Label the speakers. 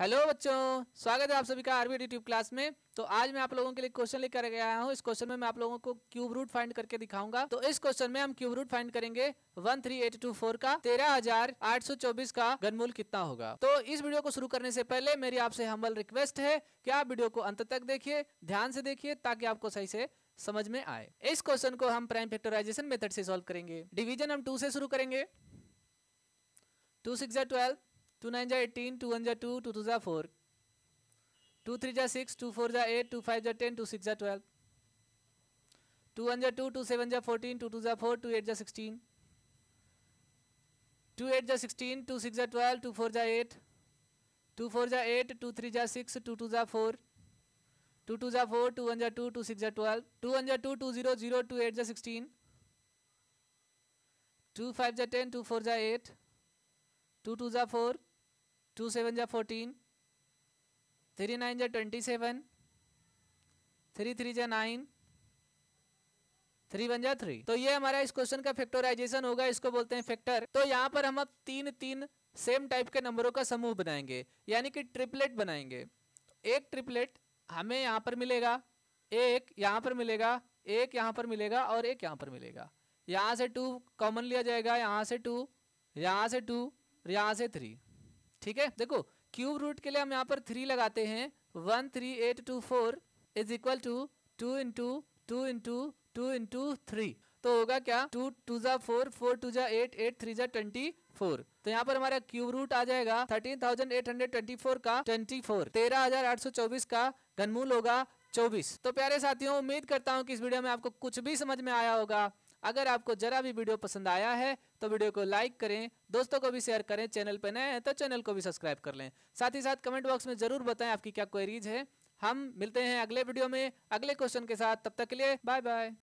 Speaker 1: hello बच्चों स्वागत है आप सभी का आरबी यूट्यूब क्लास में तो आज मैं आप लोगों के लिए क्वेश्चन लेकर आया हूं इस क्वेश्चन में मैं आप लोगों को क्यूब रूट फाइंड करके दिखाऊंगा तो इस क्वेश्चन में हम क्यूब रूट फाइंड करेंगे one three eight two four का तेरह हजार आठ सौ चौबीस का घनमूल कितना होगा तो इस वीडियो को शुरू करने से पहले मेरी आपसे हम्बल रिक्वेस्ट है कि आप वीडियो को अंत तक देखिए ध्यान से देखिए ताकि आपको सही से समझ में आए इस क्वेश्चन को हम प्राइम फैक्टराइजेशन मेथड से सोल्व करेंगे डिविजन हम टू से शुरू करेंगे two six twelve two nine जा एटीन टू वन जा टू टू टू जा फोर टू थ्री जा सिक्स टू फोर जा एट टू फाइव जा टेन टू सिक्स जा ट्वेल्व टू वन जा टू टू सेवन जा फोर्टीन टू टू जा फोर टू एट जा सिक्सटीन टू एट जा सिक्सटीन टू सिक्स जा ट्वेल्व टू फोर जा एट टू फोर जा एट टू थ्री जा सिक्स टू टू जा फोर टू टू जा फोर टू वन जा टू टू सिक्स जा ट्वेल्व टू वन जा two two zero zero two eight जा सिक्सटीन टू फाइव जा टेन टू फोर जा एट टू टू जा फोर टू सेवन जा फोर्टीन थ्री नाइन जा ट्वेंटी सेवन थ्री थ्री जा nine three one जा three तो ये हमारा इस क्वेश्चन का फैक्टराइजेशन होगा इसको बोलते हैं फैक्टर तो यहाँ पर हम अब तीन तीन सेम टाइप के नंबरों का समूह बनाएंगे यानी कि ट्रिपलेट बनाएंगे एक ट्रिपलेट हमें यहाँ पर मिलेगा एक यहाँ पर मिलेगा एक यहाँ पर मिलेगा और एक यहाँ पर मिलेगा यहाँ से टू कॉमन लिया जाएगा यहाँ से टू यहाँ से टू यहाँ से थ्री ठीक है देखो क्यूब रूट के लिए हम यहाँ पर थ्री लगाते हैं one three eight two four is equal to two into two into two into three तो होगा क्या टू टू जा फोर फोर टू जा एट एट थ्री जा ट्वेंटी फोर तो यहाँ पर हमारा क्यूब रूट आ जाएगा thirteen thousand eight hundred twenty four का ट्वेंटी फोर तेरह हजार आठ सौ चौबीस का घनमूल होगा चौबीस तो प्यारे साथियों उम्मीद करता हूँ कि इस वीडियो में आपको कुछ भी समझ में आया होगा अगर आपको जरा भी वीडियो पसंद आया है तो वीडियो को लाइक करें दोस्तों को भी शेयर करें चैनल पर नए हैं तो चैनल को भी सब्सक्राइब कर लें साथ ही साथ कमेंट बॉक्स में ज़रूर बताएं आपकी क्या क्वेरीज है हम मिलते हैं अगले वीडियो में अगले क्वेश्चन के साथ तब तक के लिए बाय बाय